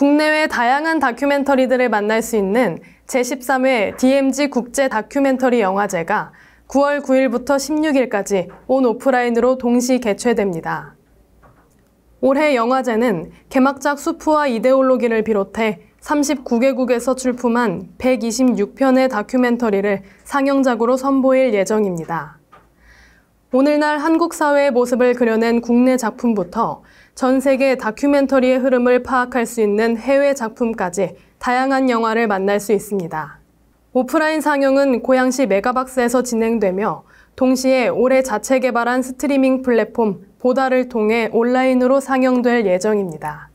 국내외 다양한 다큐멘터리들을 만날 수 있는 제13회 DMZ 국제 다큐멘터리 영화제가 9월 9일부터 16일까지 온 오프라인으로 동시 개최됩니다. 올해 영화제는 개막작 수프와 이데올로기를 비롯해 39개국에서 출품한 126편의 다큐멘터리를 상영작으로 선보일 예정입니다. 오늘날 한국 사회의 모습을 그려낸 국내 작품부터 전 세계 다큐멘터리의 흐름을 파악할 수 있는 해외 작품까지 다양한 영화를 만날 수 있습니다. 오프라인 상영은 고양시 메가박스에서 진행되며 동시에 올해 자체 개발한 스트리밍 플랫폼 보다를 통해 온라인으로 상영될 예정입니다.